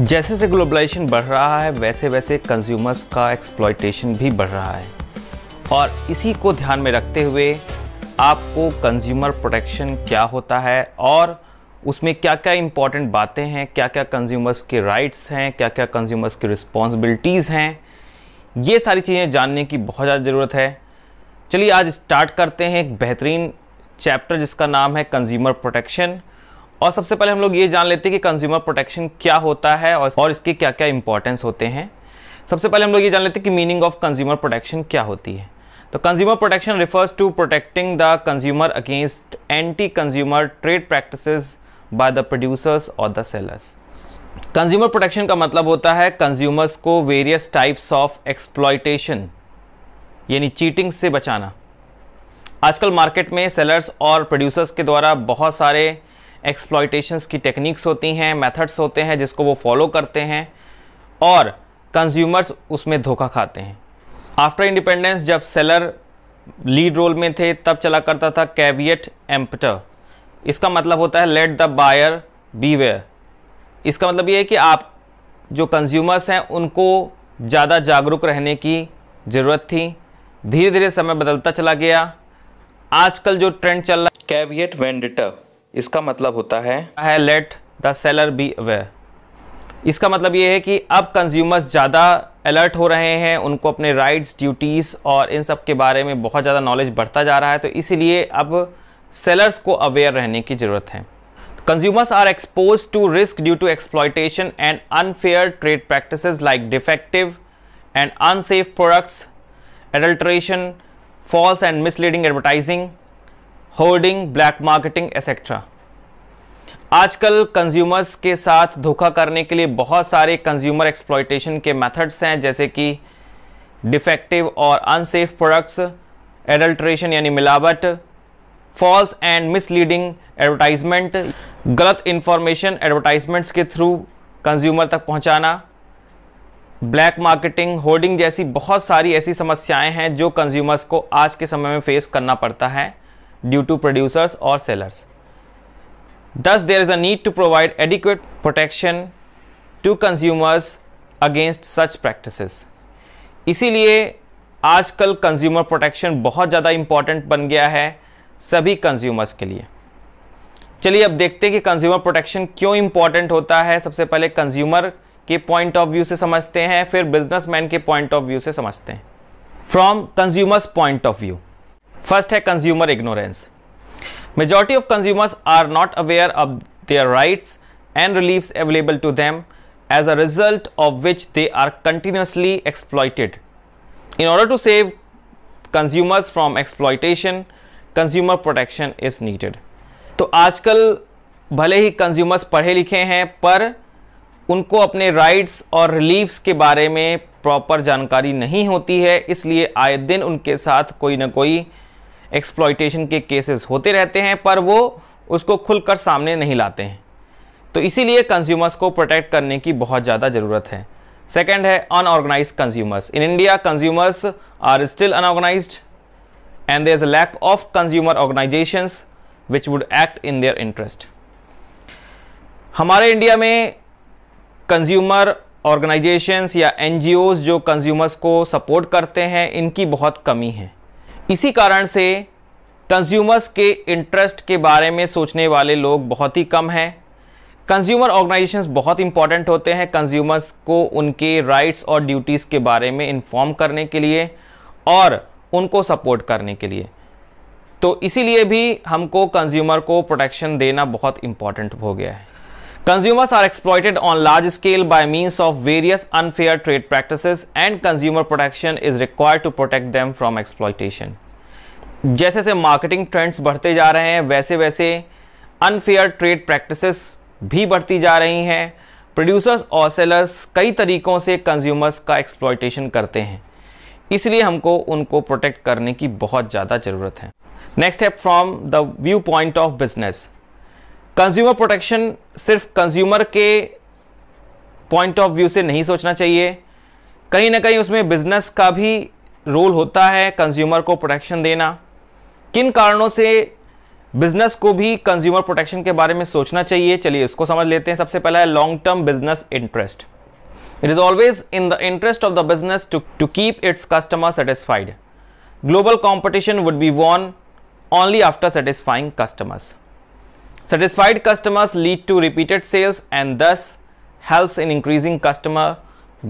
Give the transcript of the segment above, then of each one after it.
जैसे जैसे ग्लोबलाइजेशन बढ़ रहा है वैसे वैसे कंज्यूमर्स का एक्सप्लॉयटेशन भी बढ़ रहा है और इसी को ध्यान में रखते हुए आपको कंज्यूमर प्रोटेक्शन क्या होता है और उसमें क्या क्या इंपॉर्टेंट बातें हैं क्या क्या कंज्यूमर्स के राइट्स हैं क्या क्या कंज्यूमर्स की रिस्पॉन्सिबिलिटीज़ हैं ये सारी चीज़ें जानने की बहुत ज़्यादा ज़रूरत है चलिए आज स्टार्ट करते हैं एक बेहतरीन चैप्टर जिसका नाम है कंज्यूमर प्रोटेक्शन और सबसे पहले हम लोग ये जान लेते हैं कि कंज्यूमर प्रोटेक्शन क्या होता है और इसके क्या क्या इंपॉर्टेंस होते हैं सबसे पहले हम लोग ये जान लेते हैं कि मीनिंग ऑफ कंज्यूमर प्रोटेक्शन क्या होती है तो consumer protection refers to protecting the consumer against anti consumer trade practice by the producers और द सेलर्स कंज्यूमर प्रोटेक्शन का मतलब होता है कंज्यूमर्स को वेरियस टाइप्स ऑफ एक्सप्लॉयटेशन यानी चीटिंग से बचाना आजकल मार्केट में सेलर्स और प्रोड्यूसर्स के द्वारा बहुत सारे एक्सप्लॉयटेशंस की टेक्निक्स होती हैं मेथड्स होते हैं जिसको वो फॉलो करते हैं और कंज्यूमर्स उसमें धोखा खाते हैं आफ्टर इंडिपेंडेंस जब सेलर लीड रोल में थे तब चला करता था कैवियट एम्पटर इसका मतलब होता है लेट द बायर वेयर इसका मतलब ये है कि आप जो कंज्यूमर्स हैं उनको ज़्यादा जागरूक रहने की ज़रूरत थी धीरे धीरे समय बदलता चला गया आजकल जो ट्रेंड चल रहा है कैवियट वेंडिटर इसका मतलब होता है let the seller be aware इसका मतलब ये है कि अब कंज्यूमर्स ज़्यादा अलर्ट हो रहे हैं उनको अपने राइट्स ड्यूटीज़ और इन सब के बारे में बहुत ज़्यादा नॉलेज बढ़ता जा रहा है तो इसीलिए अब सेलर्स को अवेयर रहने की ज़रूरत है consumers are expose to risk due to exploitation and unfair trade practice like defective and unsafe products adulteration false and misleading advertising hoarding black marketing etcetera आजकल कंज्यूमर्स के साथ धोखा करने के लिए बहुत सारे कंज्यूमर एक्सप्लॉयटेशन के मेथड्स हैं जैसे कि डिफेक्टिव और अनसेफ प्रोडक्ट्स एडल्ट्रेशन यानी मिलावट फॉल्स एंड मिसलीडिंग एडवर्टाइजमेंट गलत इन्फॉर्मेशन एडवर्टाइजमेंट्स के थ्रू कंज्यूमर तक पहुंचाना ब्लैक मार्केटिंग होर्डिंग जैसी बहुत सारी ऐसी समस्याएं हैं जो कंज्यूमर्स को आज के समय में फेस करना पड़ता है due to producers or sellers. Thus, there is a need to provide adequate protection to consumers against such practices. इसीलिए आजकल कंज्यूमर प्रोटेक्शन बहुत ज़्यादा इम्पॉर्टेंट बन गया है सभी कंज्यूमर्स के लिए चलिए अब देखते हैं कि कंज्यूमर प्रोटेक्शन क्यों इम्पॉर्टेंट होता है सबसे पहले कंज्यूमर के पॉइंट ऑफ व्यू से समझते हैं फिर बिजनेसमैन के पॉइंट ऑफ व्यू से समझते हैं from consumers point of view first है consumer ignorance majority of consumers are not aware of their rights and relief available to them as a result of which they are continuously exploited in order to save consumers from exploitation consumer protection is needed तो आजकल भले ही consumers पढ़े लिखे हैं पर उनको अपने rights और रिलीफ्स के बारे में प्रॉपर जानकारी नहीं होती है इसलिए आए दिन उनके साथ कोई ना कोई एक्सप्लॉयटेशन के केसेस होते रहते हैं पर वो उसको खुलकर सामने नहीं लाते हैं तो इसीलिए कंज्यूमर्स को प्रोटेक्ट करने की बहुत ज़्यादा ज़रूरत है सेकेंड है unorganised consumers in India consumers are still unorganised and there is lack of consumer organisation which would act in their interest हमारे इंडिया में कंज्यूमर ऑर्गेनाइजेशंस या एनजीओस जो कंज्यूमर्स को सपोर्ट करते हैं इनकी बहुत कमी है इसी कारण से कंज्यूमर्स के इंटरेस्ट के बारे में सोचने वाले लोग बहुत ही कम हैं कंज्यूमर ऑर्गेनाइजेशंस बहुत इंपॉर्टेंट होते हैं कंज्यूमर्स को उनके राइट्स और ड्यूटीज़ के बारे में इन्फॉर्म करने के लिए और उनको सपोर्ट करने के लिए तो इसीलिए भी हमको कंज्यूमर को प्रोटेक्शन देना बहुत इंपॉर्टेंट हो गया है consumers are exploited on large scale by means of various unfair trade practice and consumer protection is required to protect them from exploitation जैसे जैसे मार्केटिंग ट्रेंड्स बढ़ते जा रहे हैं वैसे वैसे अनफेयर ट्रेड प्रैक्टिसेस भी बढ़ती जा रही हैं प्रोड्यूसर्स और सेलर्स कई तरीक़ों से कंज्यूमर्स का एक्सप्लॉयटेशन करते हैं इसलिए हमको उनको प्रोटेक्ट करने की बहुत ज़्यादा ज़रूरत है नेक्स्ट है from the view point of business consumer protection सिर्फ कंज्यूमर के पॉइंट ऑफ व्यू से नहीं सोचना चाहिए कहीं ना कहीं उसमें बिजनेस का भी रोल होता है कंज्यूमर को प्रोटेक्शन देना किन कारणों से बिजनेस को भी कंज्यूमर प्रोटेक्शन के बारे में सोचना चाहिए चलिए इसको समझ लेते हैं सबसे पहला है long term business interest it is always in the interest of the business to to keep its customer satisfied global competition would be won only after satisfying customers satisfied customers lead to repeated sales and thus help in increasing customer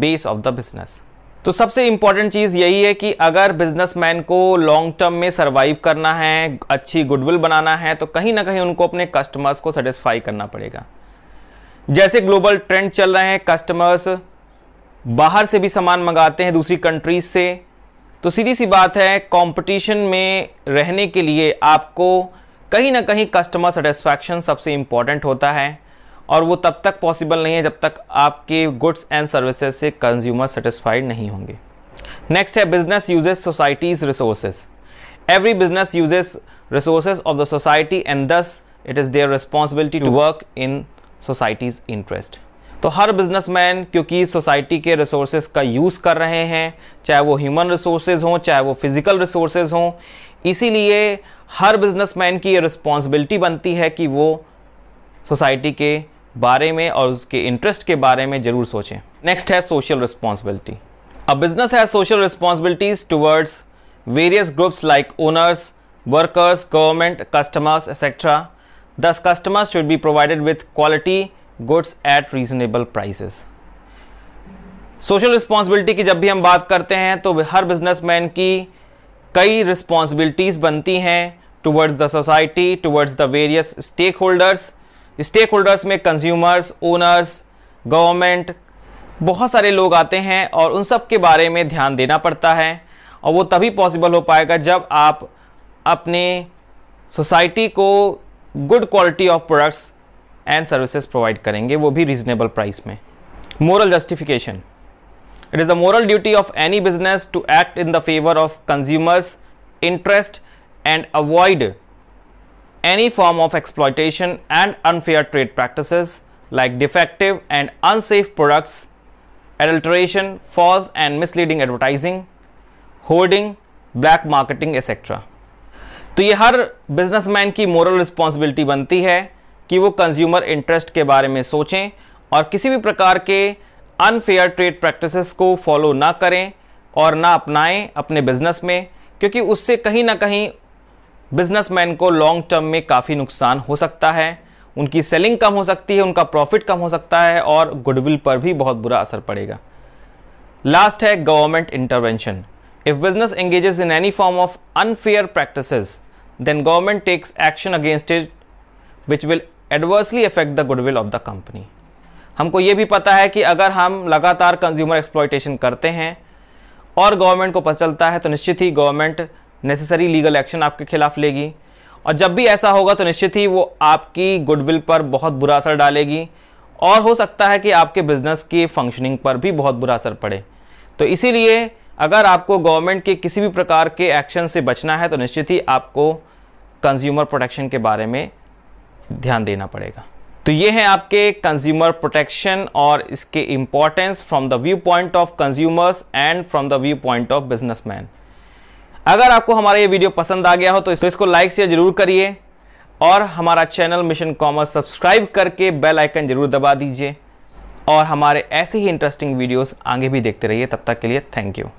base of the business तो सबसे important चीज़ यही है कि अगर businessman को long term में survive करना है अच्छी गुडविल बनाना है तो कहीं ना कहीं उनको अपने कस्टमर्स को सेटिस्फाई करना पड़ेगा जैसे ग्लोबल ट्रेंड चल रहे हैं कस्टमर्स बाहर से भी सामान मंगाते हैं दूसरी कंट्रीज से तो सीधी सी बात है कंपटीशन में रहने के लिए आपको कहीं ना कहीं कस्टमर सेटिस्फैक्शन सबसे इम्पॉर्टेंट होता है और वो तब तक पॉसिबल नहीं है जब तक आपके गुड्स एंड सर्विसेज से कंज्यूमर सेटिस्फाइड नहीं होंगे नेक्स्ट है business uses society's resources every business uses resources of the society and thus it is their responsibility to work in society's interest तो हर बिजनेसमैन क्योंकि सोसाइटी के रिसोर्सेज का use कर रहे हैं चाहे वो ह्यूमन रिसोर्सेज हों चाहे वो फिज़िकल रिसोर्सेज हों इसीलिए हर बिजनेसमैन की ये रिस्पॉन्सिबिलिटी बनती है कि वो सोसाइटी के बारे में और उसके इंटरेस्ट के बारे में ज़रूर सोचें नेक्स्ट है social responsibility a business has social responsibilities towards various groups like owners workers government customers etcetera thus customers should be provided with quality goods at reasonable prices social responsibility की जब भी हम बात करते हैं तो हर बिजनेसमैन की कई रिस्पॉन्सिबिलिटीज़ बनती हैं towards the society towards the various stakeholders stakeholders में कंज्यूमर्स ओनर्स गवर्नमेंट बहुत सारे लोग आते हैं और उन सब के बारे में ध्यान देना पड़ता है और वो तभी पॉसिबल हो पाएगा जब आप अपने सोसाइटी को good quality of products and services provide करेंगे वो भी रीजनेबल प्राइस में moral justification it is the moral duty of any business to act in the favour of consumers interest and avoid any form of exploitation and unfair trade practices like defective and unsafe products, adulteration, false and misleading advertising, hoarding black marketing etcetera तो ये हर businessman की moral responsibility बनती है कि वो consumer interest के बारे में सोचें और किसी भी प्रकार के अनफेयर ट्रेड प्रैक्टिसेस को फॉलो ना करें और ना अपनाएं अपने बिजनेस में क्योंकि उससे कहीं ना कहीं बिजनेसमैन को लॉन्ग टर्म में काफ़ी नुकसान हो सकता है उनकी सेलिंग कम हो सकती है उनका प्रॉफिट कम हो सकता है और गुडविल पर भी बहुत बुरा असर पड़ेगा लास्ट है government intervention if business engages in any form of unfair practice then government takes action against it which will adversely affect the goodwill of the company हमको ये भी पता है कि अगर हम लगातार कंज्यूमर एक्सप्लॉयटेशन करते हैं और गवर्नमेंट को पता चलता है तो निश्चित ही गवर्नमेंट नेसेसरी लीगल एक्शन आपके खिलाफ लेगी और जब भी ऐसा होगा तो निश्चित ही वो आपकी गुडविल पर बहुत बुरा असर डालेगी और हो सकता है कि आपके बिजनेस की फंक्शनिंग पर भी बहुत बुरा असर पड़े तो इसीलिए अगर आपको गवर्नमेंट के किसी भी प्रकार के एक्शन से बचना है तो निश्चित ही आपको कंज्यूमर प्रोटेक्शन के बारे में ध्यान देना पड़ेगा तो ये हैं आपके कंज्यूमर प्रोटेक्शन और इसके importance from the view point of consumers and from the view point of businessman अगर आपको हमारा ये वीडियो पसंद आ गया हो तो, तो इसको लाइक शेयर जरूर करिए और हमारा चैनल मिशन कॉमर्स सब्सक्राइब करके बेल आइकन जरूर दबा दीजिए और हमारे ऐसे ही इंटरेस्टिंग वीडियोस आगे भी देखते रहिए तब तक के लिए थैंक यू